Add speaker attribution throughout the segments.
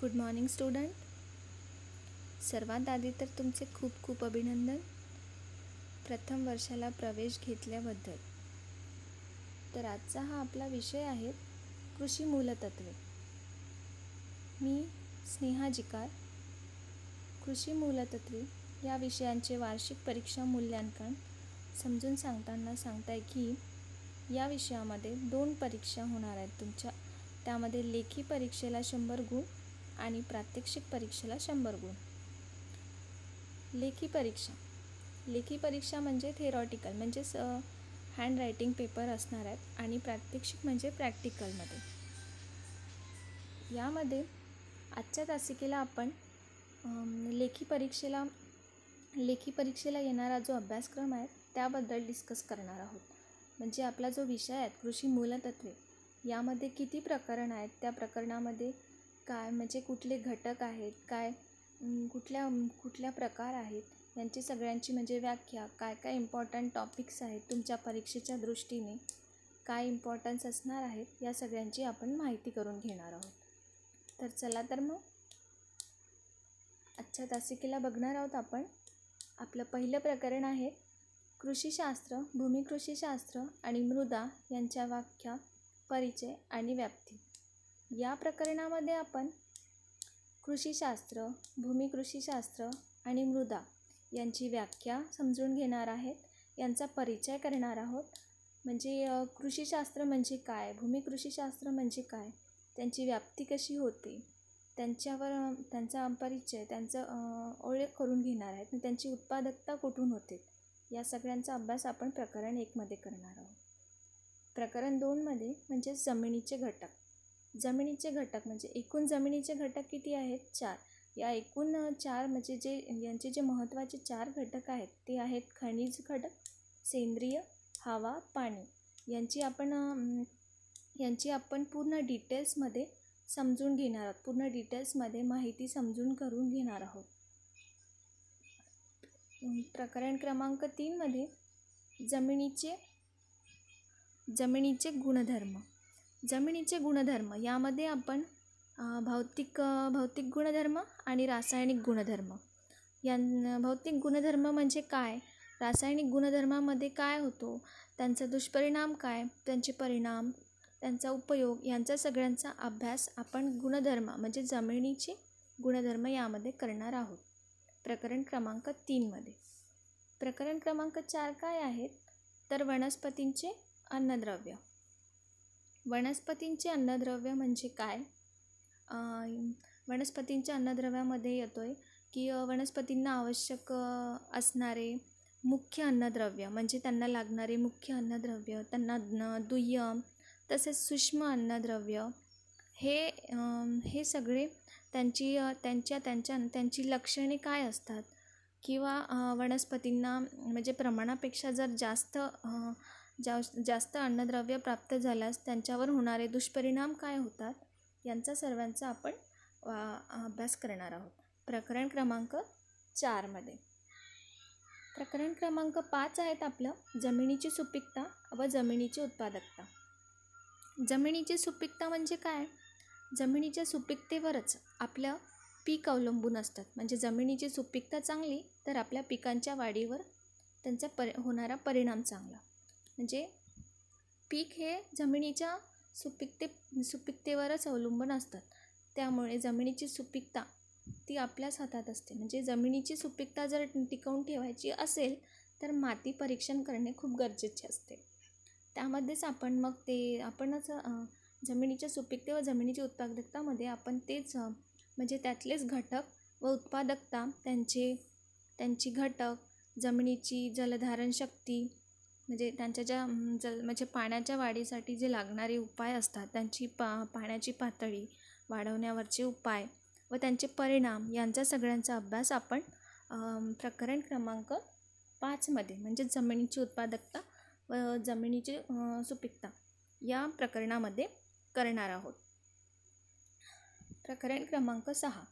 Speaker 1: good morning student सर्वात आधी तर तुमचे खूप खूप अभिनंदन प्रथम वर्षाला प्रवेश घेतल्याबद्दल तर आजचा हा आपला विषय आहे कृषी मूलतत्वे मी स्नेहा जिकार कृषी मूलतत्वे या विषयांचे वार्षिक परीक्षा मूल्यांकन समजून सांगताना सांगताय की या विषयामध्ये दोन परीक्षा होणार आहेत तुमच्या त्यामध्ये लेखी परीक्षेला शंभर गुण आणि प्रात्यक्षिक परीक्षेला शंभर गुण लेखी परीक्षा लेखी परीक्षा म्हणजे थेरॉटिकल म्हणजे स हँड रायटिंग पेपर असणार आहेत आणि प्रात्यक्षिक म्हणजे प्रॅक्टिकलमध्ये यामध्ये आजच्या तासिकेला आपण लेखी परीक्षेला लेखी परीक्षेला येणारा जो अभ्यासक्रम आहे त्याबद्दल डिस्कस करणार आहोत म्हणजे आपला जो विषय आहे कृषी मूलतत्वे यामध्ये किती प्रकरण आहेत त्या प्रकरणामध्ये काय म्हणजे कुठले घटक आहेत काय कुठल्या कुठल्या प्रकार आहेत यांची सगळ्यांची म्हणजे व्याख्या काय काय इम्पॉर्टंट टॉपिक्स आहेत तुमच्या परीक्षेच्या दृष्टीने काय इम्पॉर्टन्स असणार आहेत या सगळ्यांची आपण माहिती करून घेणार आहोत तर चला तर मग आजच्या तासिकेला बघणार आहोत आपण आपलं पहिलं प्रकरण आहे कृषीशास्त्र भूमिकृषीशास्त्र आणि मृदा यांच्या व्याख्या परिचय आणि व्याप्ती या प्रकरणामध्ये आपण कृषीशास्त्र भूमी कृषीशास्त्र आणि मृदा यांची व्याख्या समजून घेणार आहेत यांचा परिचय करणार आहोत म्हणजे कृषीशास्त्र म्हणजे काय भूमी कृषीशास्त्र म्हणजे काय त्यांची व्याप्ती कशी होते त्यांच्यावर त्यांचा परिचय त्यांचं ओळख करून घेणार आहेत त्यांची उत्पादकता कुठून होते या सगळ्यांचा अभ्यास आपण प्रकरण एकमध्ये करणार आहोत प्रकरण दोनमध्ये म्हणजे जमिनीचे घटक जमिनीचे घटक म्हणजे एकूण जमिनीचे घटक किती आहेत चार या एकूण चार म्हणजे जे यांचे जे महत्त्वाचे चार घटक आहेत ते आहेत खनिज घटक सेंद्रिय हवा पाणी यांची आपण यांची आपण पूर्ण डिटेल्समध्ये समजून घेणार आहोत पूर्ण डिटेल्समध्ये माहिती समजून करून घेणार आहोत प्रकरण क्रमांक तीनमध्ये जमिनीचे जमिनीचे गुणधर्म जमिनीचे गुणधर्म यामध्ये आपण भौतिक भौतिक गुणधर्म आणि रासायनिक गुणधर्म यां भौतिक गुणधर्म म्हणजे काय रासायनिक गुणधर्मामध्ये काय होतो त्यांचा दुष्परिणाम काय त्यांचे परिणाम त्यांचा उपयोग यांचा सगळ्यांचा अभ्यास आपण गुणधर्म म्हणजे जमिनीचे गुणधर्म यामध्ये करणार आहोत प्रकरण क्रमांक तीनमध्ये प्रकरण क्रमांक चार काय आहेत तर वनस्पतींचे अन्नद्रव्य वनस्पतींचे अन्नद्रव्य म्हणजे काय वनस्पतींच्या अन्नद्रव्यामध्ये येतो आहे की वनस्पतींना आवश्यक असणारे मुख्य अन्नद्रव्य म्हणजे त्यांना लागणारे मुख्य अन्नद्रव्य त्यांना दुय्यम तसेच सूक्ष्म अन्नद्रव्य हे हे सगळे त्यांची त्यांच्या त्यांच्या त्यांची लक्षणे काय असतात किंवा वनस्पतींना म्हणजे प्रमाणापेक्षा जर जास्त जास्त अन्नद्रव्य प्राप्त झाल्यास त्यांच्यावर होणारे दुष्परिणाम काय होतात यांचा सर्वांचा आपण अभ्यास करणार आहोत प्रकरण क्रमांक चारमध्ये प्रकरण क्रमांक पाच आहेत आपलं जमिनीची सुपीकता व जमिनीची उत्पादकता जमिनीची सुपीकता म्हणजे काय जमिनीच्या सुपीकतेवरच आपलं पीक अवलंबून असतात म्हणजे जमिनीची सुपीकता चांगली तर आपल्या पिकांच्या वाढीवर त्यांचा पर होणारा परिणाम चांगला म्हणजे पीक हे जमिनीच्या सुपिकते सुपिकतेवरच अवलंबून असतात त्यामुळे जमिनीची सुपिकता ती आपल्याच हातात असते म्हणजे जमिनीची सुपिकता जर टिकवून ठेवायची असेल तर माती परीक्षण करणे खूप गरजेचे असते त्यामध्येच आपण मग ते आपणच जमिनीच्या सुपिकते व जमिनीची उत्पादकतामध्ये आपण तेच म्हणजे त्यातलेच घटक व उत्पादकता त्यांचे त्यांची घटक जमिनीची जलधारण शक्ती म्हणजे त्यांच्या ज्या जल म्हणजे, म्हणजे पाण्याच्या वाढीसाठी जे लागणारे उपाय असतात त्यांची पा पाण्याची पातळी वाढवण्यावरचे उपाय व त्यांचे परिणाम यांचा सगळ्यांचा अभ्यास आपण प्रकरण क्रमांक पाचमध्ये म्हणजे जमिनीची उत्पादकता व जमिनीची सुपीकता या प्रकरणामध्ये करणार आहोत प्रकरण क्रमांक सहा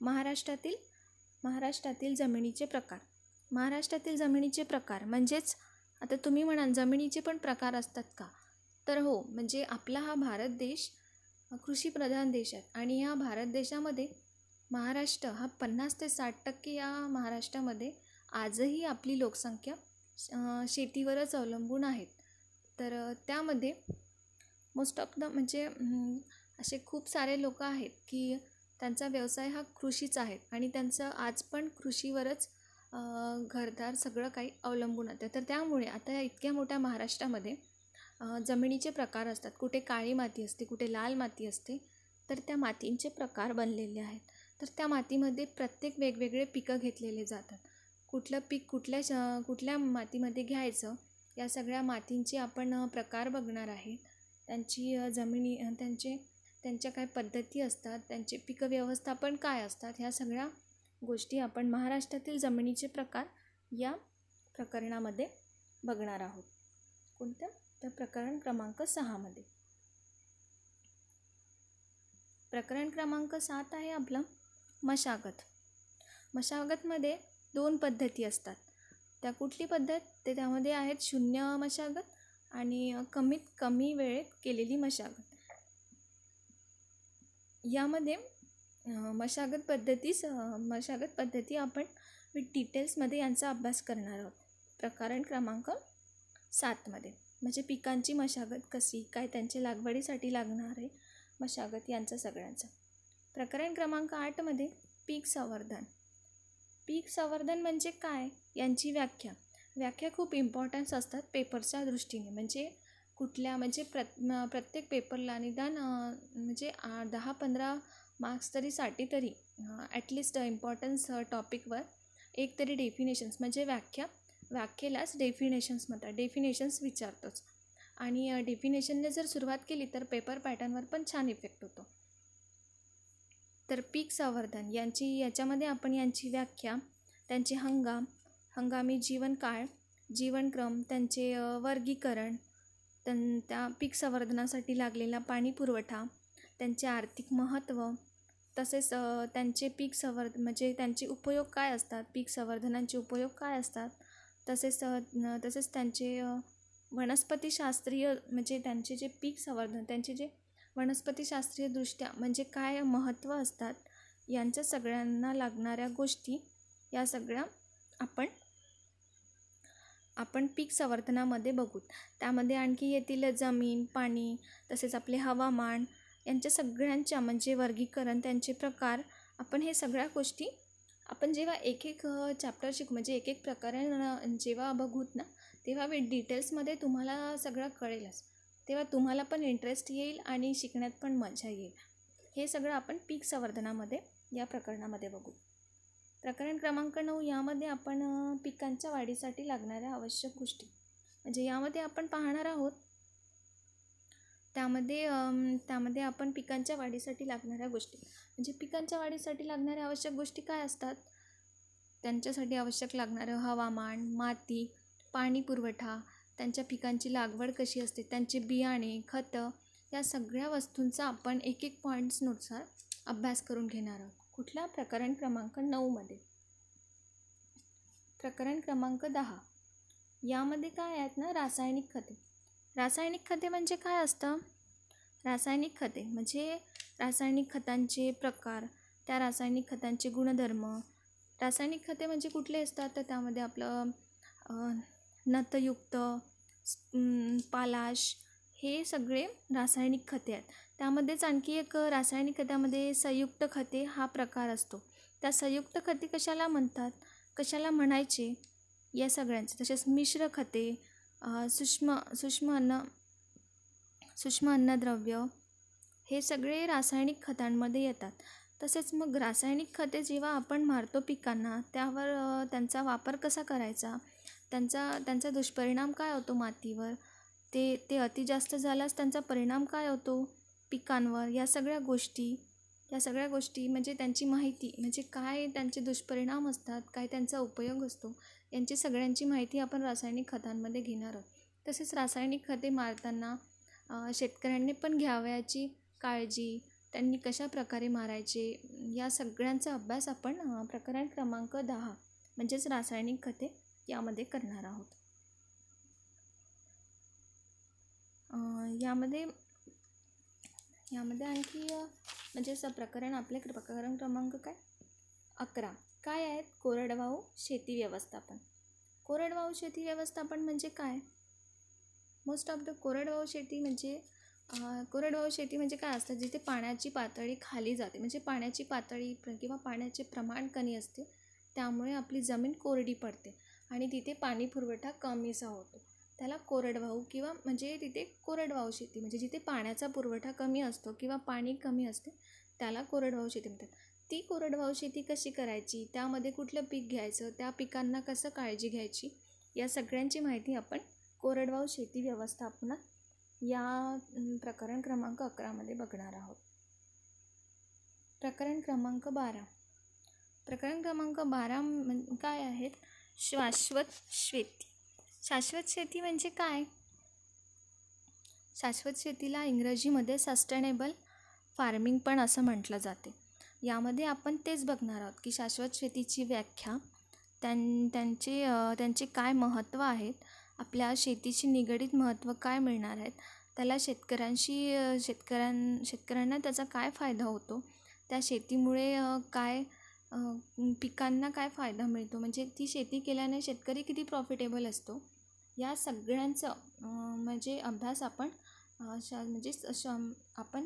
Speaker 1: महाराष्ट्रातील महाराष्ट्रातील जमिनीचे प्रकार महाराष्ट्रातील जमिनीचे प्रकार म्हणजेच आता तुम्ही म्हणाल जमिनीचे पण प्रकार असतात का तर हो म्हणजे आपला हा भारत देश कृषीप्रधान देश आहे आणि या भारत देशामध्ये महाराष्ट्र हा पन्नास ते साठ टक्के या महाराष्ट्रामध्ये आजही आपली लोकसंख्या शेतीवरच अवलंबून आहेत तर त्यामध्ये मोस्ट ऑफ द म्हणजे असे खूप सारे लोक आहेत की त्यांचा व्यवसाय हा कृषीच आहे आणि त्यांचं आज पण कृषीवरच घरदार सगळं काही अवलंबून असतं तर त्यामुळे आता या इतक्या मोठ्या महाराष्ट्रामध्ये जमिनीचे प्रकार असतात कुठे काळी माती असते कुठे लाल माती असते तर त्या मातींचे प्रकार बनलेले आहेत तर त्या मातीमध्ये प्रत्येक वेगवेगळे पिकं घेतलेले जातात कुठलं पीक कुठल्या श कुठल्या मातीमध्ये घ्यायचं या सगळ्या मातींची आपण प्रकार बघणार आहे त्यांची जमिनी त्यांचे त्यांच्या काय पद्धती असतात त्यांचे पिकं व्यवस्थापन काय असतात ह्या सगळ्या गोष्टी आपण महाराष्ट्रातील जमिनीचे प्रकार या प्रकरणामध्ये बघणार आहोत कोणत्या तर प्रकरण क्रमांक सहामध्ये प्रकरण क्रमांक सात आहे आपलं मशागत मशागतमध्ये दोन पद्धती असतात त्या कुठली पद्धत ते त्यामध्ये आहेत शून्य मशागत आणि कमीत कमी वेळेत केलेली मशागत यामध्ये मशागत पद्धतीच मशागत पद्धती आपण विथ डिटेल्समध्ये यांचा अभ्यास करणार आहोत प्रकरण क्रमांक सातमध्ये म्हणजे पिकांची मशागत कशी काय त्यांच्या लागवडीसाठी लागणार आहे मशागत यांचा सगळ्यांचा प्रकरण क्रमांक आठमध्ये पीक संवर्धन पीक संवर्धन म्हणजे काय यांची व्याख्या व्याख्या खूप इम्पॉर्टन्स असतात पेपरच्या दृष्टीने म्हणजे कुठल्या म्हणजे प्रत प्रत्येक पेपरला निदान म्हणजे दहा पंधरा मार्क्स साठी तरी ॲटलिस्ट इम्पॉर्टन्स टॉपिकवर एक तरी डेफिनेशन्स म्हणजे व्याख्या व्याख्येलाच डेफिनेशन्स म्हणतात डेफिनेशन्स विचारतोच आणि डेफिनेशनने जर सुरुवात केली तर पेपर पॅटर्नवर पण छान इफेक्ट होतो तर पीक संवर्धन यांची याच्यामध्ये आपण यांची व्याख्या त्यांचे हंगाम हंगामी जीवनकाळ जीवनक्रम त्यांचे वर्गीकरण त्यां त्या पीक संवर्धनासाठी लागलेला पाणी पुरवठा त्यांचे आर्थिक महत्त्व तसेच त्यांचे पीक संवर्ध म्हणजे त्यांचे उपयोग काय असतात पीक संवर्धनांचे उपयोग काय असतात तसेच तसेच त्यांचे वनस्पतीशास्त्रीय म्हणजे त्यांचे जे पीक संवर्धन त्यांचे जे वनस्पतीशास्त्रीयदृष्ट्या म्हणजे काय महत्त्व असतात यांच्या सगळ्यांना लागणाऱ्या गोष्टी या सगळ्या आपण आपण पीक संवर्धनामध्ये बघू त्यामध्ये आणखी येतील जमीन पाणी तसेच आपले हवामान यांच्या सगळ्यांच्या म्हणजे वर्गीकरण त्यांचे प्रकार आपण हे सगळ्या गोष्टी आपण जेव्हा एक एक चॅप्टर शिकू म्हणजे एक एक प्रकरण जेव्हा बघूत ना तेव्हा वे डिटेल्समध्ये तुम्हाला सगळं कळेलच तेव्हा तुम्हाला पण इंटरेस्ट येईल आणि शिकण्यात पण मजा येईल हे सगळं आपण पीक संवर्धनामध्ये या प्रकरणामध्ये बघू प्रकरण क्रमांक नऊ यामध्ये आपण पिकांच्या वाढीसाठी लागणाऱ्या आवश्यक गोष्टी म्हणजे यामध्ये आपण पाहणार आहोत त्यामध्ये त्यामध्ये आपण पिकांच्या वाढीसाठी लागणाऱ्या गोष्टी म्हणजे पिकांच्या वाढीसाठी लागणाऱ्या आवश्यक गोष्टी काय असतात त्यांच्यासाठी आवश्यक लागणारं हवामान माती पाणी पुरवठा त्यांच्या पिकांची लागवड कशी असते त्यांचे बियाणे खतं या सगळ्या वस्तूंचा आपण एक एक पॉईंट्सनुसार अभ्यास करून घेणार आहोत कुठल्या प्रकरण क्रमांक नऊमध्ये प्रकरण क्रमांक दहा यामध्ये काय आहेत ना रासायनिक खते रासायनिक खते म्हणजे काय असतं रासायनिक खते म्हणजे रासायनिक खतांचे प्रकार त्या रासायनिक खतांचे गुणधर्म रासायनिक खते म्हणजे कुठले असतात तर त्यामध्ये आपलं नतयुक्त पालाश हे सगळे रासायनिक खते आहेत त्यामध्येच आणखी एक रासायनिक खतामध्ये संयुक्त खते हा प्रकार असतो त्या संयुक्त खते कशाला म्हणतात कशाला म्हणायचे या सगळ्यांचे तसेच मिश्र खते सूक्ष्म सूक्ष्म अन्न सूक्ष्म अन्नद्रव्य हे सगळे रासायनिक खतांमध्ये येतात तसेच मग रासायनिक खते जेव्हा आपण मारतो पिकांना त्यावर त्यांचा वापर कसा करायचा त्यांचा त्यांचा दुष्परिणाम काय होतो मातीवर ते ते अति जास्त झाल्यास त्यांचा परिणाम काय होतो पिकांवर या सगळ्या गोष्टी या सगळ्या गोष्टी म्हणजे त्यांची माहिती म्हणजे काय त्यांचे दुष्परिणाम असतात काय त्यांचा उपयोग असतो यांची सगळ्यांची माहिती आपण रासायनिक खतांमध्ये घेणार आहोत तसेच रासायनिक खते मारताना शेतकऱ्यांनी पण घ्यावयाची काळजी त्यांनी कशा प्रकारे मारायचे या सगळ्यांचा अभ्यास आपण प्रकरण क्रमांक दहा म्हणजेच रासायनिक खते यामध्ये करणार आहोत यामध्ये यामध्ये आणखी म्हणजेच प्रकरण आपले प्रकरण क्रमांक काय अकरा काय आहेत कोरडवाहू शेती व्यवस्थापन कोरडवाहू शेती व्यवस्थापन म्हणजे काय मोस्ट ऑफ द कोरडवाहू शेती म्हणजे कोरडवाहू शेती म्हणजे काय असतात जिथे पाण्याची पातळी खाली जाते म्हणजे पाण्याची पातळी किंवा पाण्याचे प्रमाण कमी असते त्यामुळे आपली जमीन कोरडी पडते आणि तिथे पाणी पुरवठा कमीसा होतो त्याला कोरडवाहू किंवा म्हणजे तिथे कोरडवाहू शेती म्हणजे जिथे पाण्याचा पुरवठा कमी असतो किंवा पाणी कमी असते त्याला कोरडवाहू शेती म्हणतात ती कोरडवाहू शेती कशी करायची त्यामध्ये कुठलं पीक घ्यायचं त्या पिकांना कसं काळजी घ्यायची या सगळ्यांची माहिती आपण कोरडवाहू शेती व्यवस्थापनात या प्रकरण क्रमांक अकरामध्ये बघणार आहोत प्रकरण क्रमांक बारा प्रकरण क्रमांक बारा काय आहेत शाश्वत शेती शाश्वत शेती म्हणजे काय शाश्वत शेतीला इंग्रजीमध्ये सस्टेनेबल फार्मिंग पण असं म्हटलं जाते यामध्ये आपण तेच बघणार आहोत की शाश्वत शेतीची व्याख्या त्यां त्यांचे त्यांचे काय महत्त्व आहेत आपल्या शेतीशी निगडीत महत्त्व काय मिळणार आहेत त्याला शेतकऱ्यांशी शेतकऱ्यां शेतकऱ्यांना त्याचा काय फायदा होतो त्या शेतीमुळे काय पिकांना काय फायदा मिळतो म्हणजे ती शेती केल्याने शेतकरी किती प्रॉफिटेबल असतो या सगळ्यांचं म्हणजे अभ्यास आपण म्हणजे आपण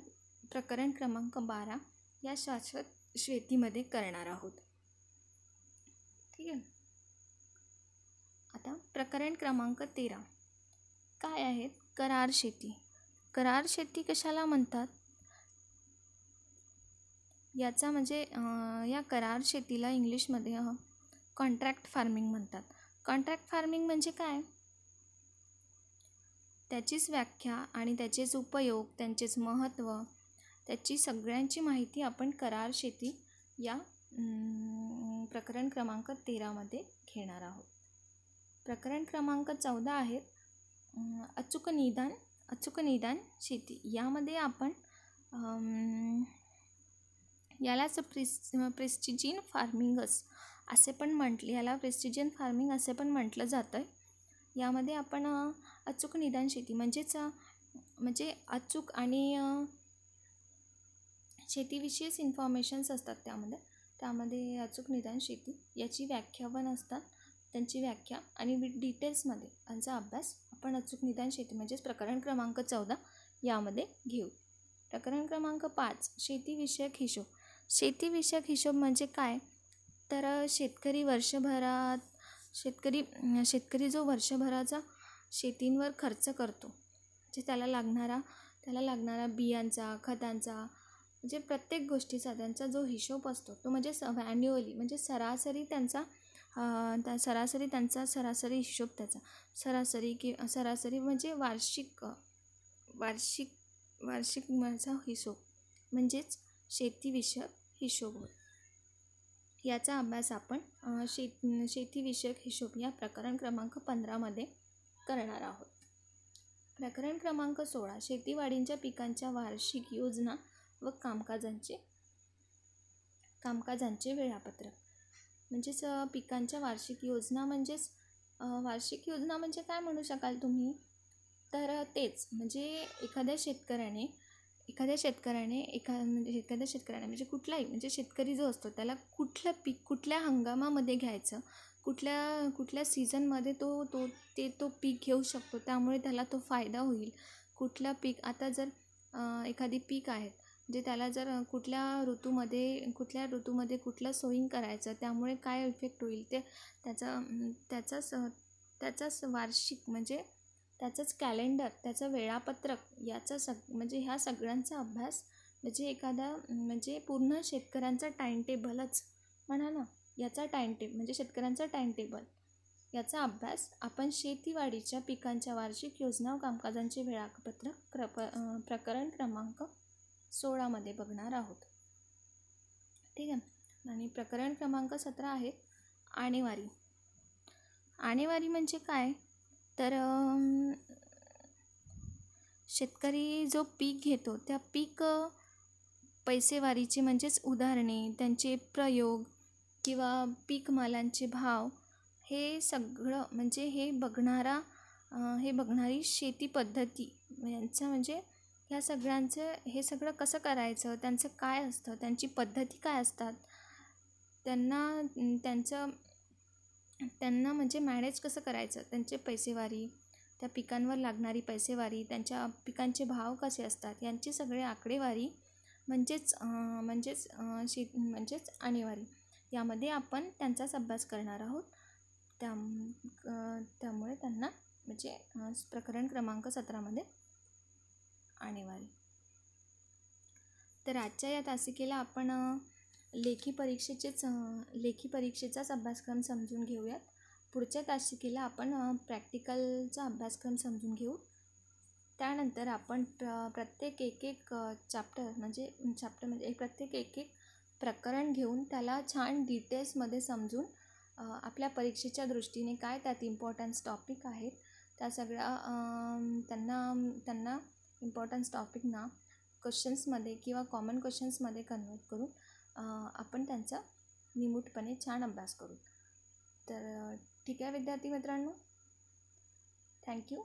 Speaker 1: प्रकरण क्रमांक बारा या शाश्वत शेतीमध्ये करणार आहोत ठीक आहे आता प्रकरण क्रमांक तेरा काय आहेत करार शेती करार शेती कशाला म्हणतात याचा म्हणजे या करार शेतीला इंग्लिशमध्ये कॉन्ट्रॅक्ट फार्मिंग म्हणतात कॉन्ट्रॅक्ट फार्मिंग म्हणजे काय त्याचीच व्याख्या आणि त्याचेच उपयोग त्यांचेच महत्त्व त्याची सगळ्यांची माहिती आपण करार शेती या प्रकरण क्रमांक तेरामध्ये घेणार आहोत प्रकरण क्रमांक चौदा आहे अचूक निदान अचूक निदान शेती यामध्ये आपण यालाच प्रिस प्रेस्टिजिन फार्मिंगस असे पण म्हटले याला प्रेस्टिजियन फार्मिंग असे पण म्हटलं जातं आहे यामध्ये आपण अचूक निदान शेती म्हणजेच म्हणजे अचूक आणि शेतीविषयीच इन्फॉर्मेशन्स असतात त्यामध्ये त्यामध्ये अचूक निदान शेती याची व्याख्या पण असतात त्यांची व्याख्या आणि वि डिटेल्समध्ये त्यांचा अभ्यास आपण अचूक निदान शेती म्हणजेच प्रकरण क्रमांक चौदा यामध्ये घेऊ प्रकरण क्रमांक पाच शेतीविषयक हिशोब शेतीविषयक हिशोब म्हणजे काय तर शेतकरी वर्षभरात शेतकरी शेतकरी जो वर्षभराचा शेतींवर खर्च करतो जे त्याला लागणारा त्याला लागणारा बियांचा खतांचा म्हणजे प्रत्येक गोष्टीचा त्यांचा जो हिशोब असतो तो म्हणजे स ॲन्युअली म्हणजे सरासरी त्यांचा त्या सरासरी त्यांचा सरासरी हिशोब त्याचा सरासरी कि सरासरी म्हणजे वार्षिक वार्षिक वार्षिक माझा हिशोब म्हणजेच शेतीविषयक हिशोब होय याचा अभ्यास आपण शेत शेतीविषयक हिशोब या प्रकरण क्रमांक पंधरामध्ये करणार आहोत प्रकरण क्रमांक सोळा शेतीवाडींच्या पिकांच्या वार्षिक योजना व कामकाजांचे कामकाजांचे वेळापत्रक म्हणजेच पिकांच्या वार्षिक योजना म्हणजेच वार्षिक योजना म्हणजे काय म्हणू शकाल तुम्ही तर तेच म्हणजे एखाद्या शेतकऱ्याने एखाद्या शेतकऱ्याने एखा म्हणजे एखाद्या शेतकऱ्याने म्हणजे कुठलाही म्हणजे शेतकरी जो असतो त्याला कुठलं पीक कुठल्या हंगामामध्ये घ्यायचं कुठल्या कुठल्या सीझनमध्ये तो तो ते तो पीक घेऊ शकतो त्यामुळे त्याला तो फायदा होईल कुठलं पीक आता जर एखादी पीक आहेत जे त्याला जर कुठल्या ऋतूमध्ये कुठल्या ऋतूमध्ये कुठलं सोईंग करायचं त्यामुळे काय इफेक्ट होईल ते त्याचा स त्याचाच वार्षिक म्हणजे त्याचंच कॅलेंडर त्याचं वेळापत्रक याचा सग म्हणजे ह्या सगळ्यांचा अभ्यास म्हणजे एखादा म्हणजे पूर्ण शेतकऱ्यांचा टाईमटेबलच म्हणा ना याचा टाईमटेब म्हणजे शेतकऱ्यांचा टाईमटेबल याचा अभ्यास आपण शेतीवाडीच्या पिकांच्या वार्षिक योजना कामकाजांचे वेळापत्रक प्रप प्रकरण क्रमांक सोळामध्ये बघणार आहोत ठीक आहे आणि प्रकरण क्रमांक सतरा आहे आणेवारी आणेवारी म्हणजे काय तर शेतकरी जो पीक घेतो त्या पीक पैसेवारीची म्हणजेच उदाहरणे त्यांचे प्रयोग किंवा पीक मालांचे भाव हे सगळं म्हणजे हे बघणारा हे बघणारी शेती पद्धती यांचा म्हणजे ह्या सगळ्यांचं हे सगळं कसं करायचं त्यांचं काय असतं त्यांची पद्धती काय असतात त्यांना त्यांचं त्यांना म्हणजे मॅनेज कसं करायचं त्यांचे पैसेवारी त्या पिकांवर लागणारी पैसेवारी त्यांच्या पिकांचे भाव कसे असतात यांची सगळे आकडेवारी म्हणजेच म्हणजेच शे म्हणजेच आणीवारी यामध्ये आपण त्यांचाच अभ्यास करणार आहोत त्या त्यामुळे त्यांना म्हणजे प्रकरण क्रमांक सतरामध्ये आणेवाल तर आजच्या या तासिकेला आपण लेखी परीक्षेचेच लेखी परीक्षेचाच अभ्यासक्रम समजून घेऊयात पुढच्या तासिकेला आपण प्रॅक्टिकलचा अभ्यासक्रम समजून घेऊ त्यानंतर आपण प्र प्रत्येक एक एक चॅप्टर म्हणजे चॅप्टर म्हणजे प्रत्येक एक एक प्रकरण घेऊन त्याला छान डिटेल्समध्ये समजून आपल्या परीक्षेच्या दृष्टीने काय त्यात इम्पॉर्टन्स टॉपिक आहेत त्या सगळ्या त्यांना त्यांना इम्पॉर्टन्स टॉपिकना क्वेश्चन्समध्ये किंवा कॉमन क्वेश्चन्समध्ये कन्वर्ट करून आपण त्यांचा निमूटपणे छान अभ्यास करू तर ठीक आहे विद्यार्थी मित्रांनो थँक्यू